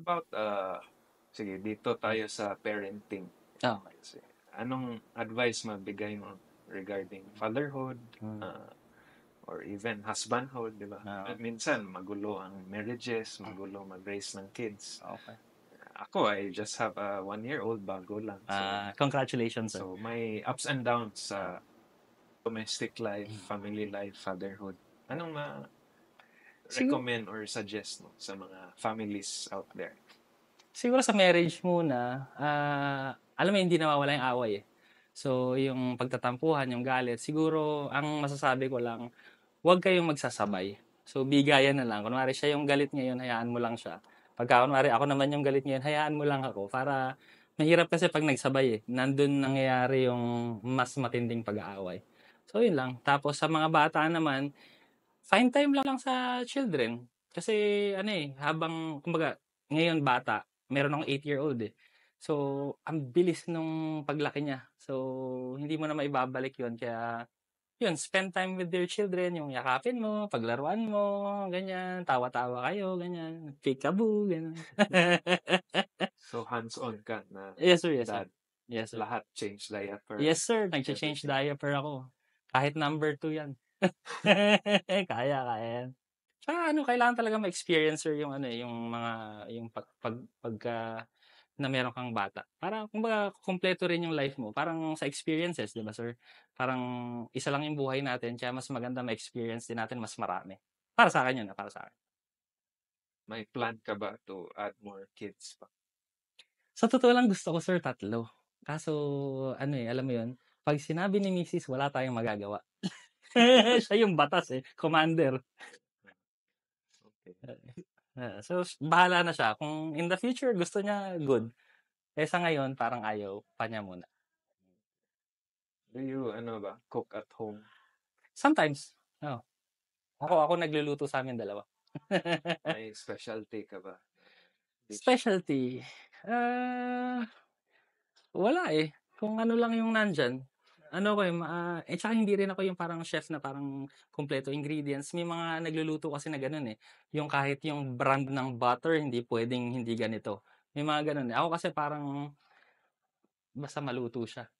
about, uh, sige, dito tayo sa parenting. Oh. Anong advice mabigay mo regarding fatherhood, hmm. uh, or even husbandhood, di ba? Oh. minsan, magulo ang marriages, magulo mag-raise ng kids. Okay. Ako, I just have a one-year-old bago lang. So, uh, congratulations. So, sir. may ups and downs sa uh, domestic life, hmm. family life, fatherhood. Anong ma recommend or suggest no, sa mga families out there? Siguro sa marriage muna, uh, alam mo hindi nawawala yung away eh. So, yung pagtatampuhan, yung galit, siguro ang masasabi ko lang, huwag kayong magsasabay. So, bigayan na lang. Kunwari siya yung galit ngayon, hayaan mo lang siya. Pagka kunwari ako naman yung galit ngayon, hayaan mo lang ako para mahirap kasi pag nagsabay eh. Nandun nangyayari yung mas matinding pag-aaway. So, yun lang. Tapos sa mga bata naman, Find time lang, lang sa children. Kasi ano eh, habang, kumbaga, ngayon bata, meron akong 8-year-old eh. So, ang bilis nung paglaki niya. So, hindi mo na maibabalik yon Kaya, yun, spend time with your children, yung yakapin mo, paglaruan mo, ganyan, tawa-tawa kayo, ganyan, peekaboo, ganyan. so, hands-on ka na. Yes, sir, yes, sir. Yes, sir. Lahat change diaper. Yes, sir. Nag-change diaper ako. Kahit number two yan. kaya, kaya. Tsaka ano, kailangan talaga ma-experiencer yung ano eh, yung mga yung pag, pag pagka na meron kang bata. Para kumbaga kumpleto rin yung life mo. Parang sa experiences, 'di ba, sir? Parang isa lang yung buhay natin, kaya mas maganda ma-experience din natin mas marami. Para sa akin 'yun, ah, para sa akin. May plan ka ba to add more kids pa? Sa totoo lang gusto ko, sir, tatlo. Kaso ano eh, alam mo 'yun, pag sinabi ni Mrs., wala tayong magagawa. siya yung batas eh, commander. Okay. Eh, eh, so, bahala na siya. Kung in the future, gusto niya good. Eh, sa ngayon, parang ayaw pa niya muna. Do you, ano ba, cook at home? Sometimes. No. Oh. Ako, ako nagluluto sa amin dalawa. May specialty ka ba? Dish? Specialty? Uh, wala eh. Kung ano lang yung nandyan. Ano ko, eh, ma- eh tsaka hindi rin ako yung parang chef na parang kumpleto ingredients. May mga nagluluto kasi na ganun eh. Yung kahit yung brand ng butter, hindi pwedeng hindi ganito. May mga ganun eh. Ako kasi parang basta maluto siya.